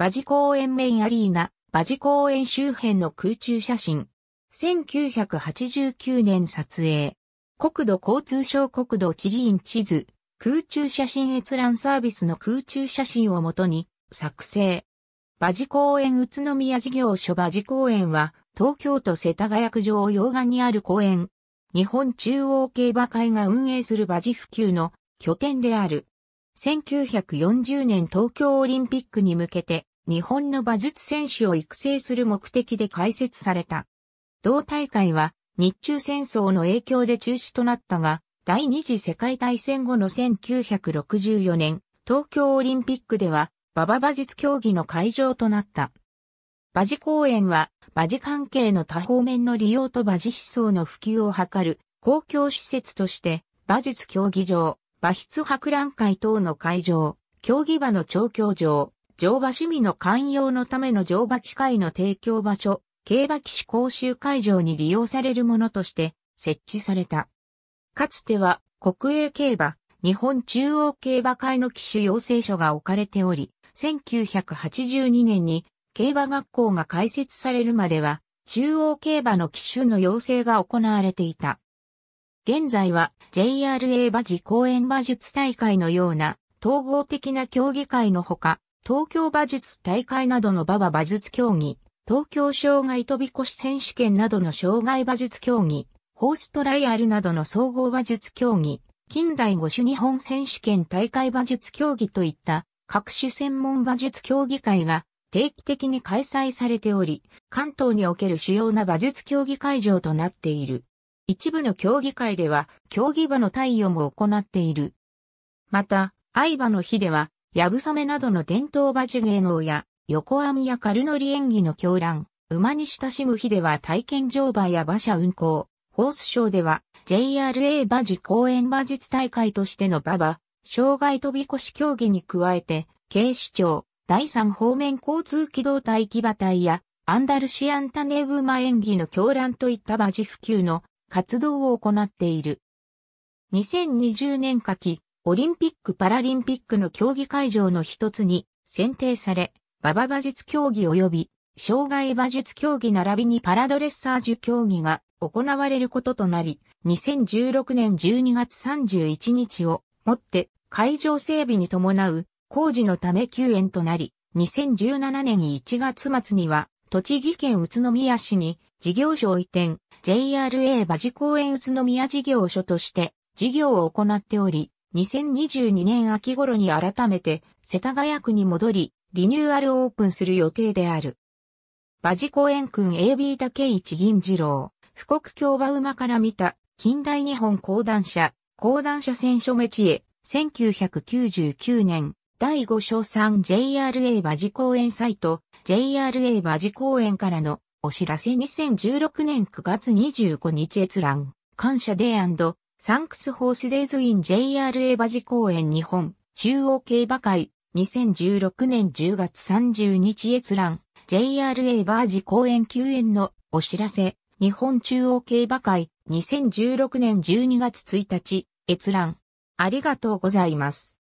馬事公園メインアリーナ、馬事公園周辺の空中写真。1989年撮影。国土交通省国土地理院地図、空中写真閲覧サービスの空中写真をもとに作成。馬事公園宇都宮事業所馬事公園は東京都世田谷区上洋岸にある公園。日本中央競馬会が運営する馬事普及の拠点である。1940年東京オリンピックに向けて日本の馬術選手を育成する目的で開設された。同大会は日中戦争の影響で中止となったが、第二次世界大戦後の1964年、東京オリンピックでは、馬場馬術競技の会場となった。馬事公園は、馬事関係の多方面の利用と馬事思想の普及を図る公共施設として、馬術競技場、馬筆博覧会等の会場、競技場の調教場、乗馬趣味の寛容のための乗馬機械の提供場所、競馬騎士講習会場に利用されるものとして設置された。かつては国営競馬、日本中央競馬会の騎手養成所が置かれており、1982年に競馬学校が開設されるまでは、中央競馬の騎手の養成が行われていた。現在は JRA 馬事公演馬術大会のような統合的な競技会のほか、東京馬術大会などの馬場馬術競技、東京障害飛び越し選手権などの障害馬術競技、ホーストライアルなどの総合馬術競技、近代五種日本選手権大会馬術競技といった各種専門馬術競技会が定期的に開催されており、関東における主要な馬術競技会場となっている。一部の競技会では競技馬の対応も行っている。また、愛馬の日ではやぶさめなどの伝統馬事芸能や、横網や軽乗り演技の狂乱、馬に親しむ日では体験乗馬や馬車運行、ホースショーでは JRA 馬事公演馬術大会としての馬場、障害飛び越し競技に加えて、警視庁、第三方面交通機動隊騎馬隊や、アンダルシアンタネーブ馬演技の狂乱といった馬事普及の活動を行っている。2020年夏季オリンピック・パラリンピックの競技会場の一つに選定され、馬場馬術競技及び障害馬術競技並びにパラドレッサージュ競技が行われることとなり、2016年12月31日をもって会場整備に伴う工事のため休園となり、2017年1月末には栃木県宇都宮市に事業所を移転 JRA 馬事公園宇都宮事業所として事業を行っており、2022年秋頃に改めて世田谷区に戻り、リニューアルオープンする予定である。馬事公園君 AB 竹一銀次郎、富国京馬馬から見た近代日本講談社、講談社選書目チエ、1999年、第5章3 JRA 馬事公園サイト、JRA 馬事公園からのお知らせ2016年9月25日閲覧、感謝デーサンクスホースデイズイン JRA 馬事公園日本中央競馬会2016年10月30日閲覧 JRA バージ公園休園のお知らせ日本中央競馬会2016年12月1日閲覧ありがとうございます。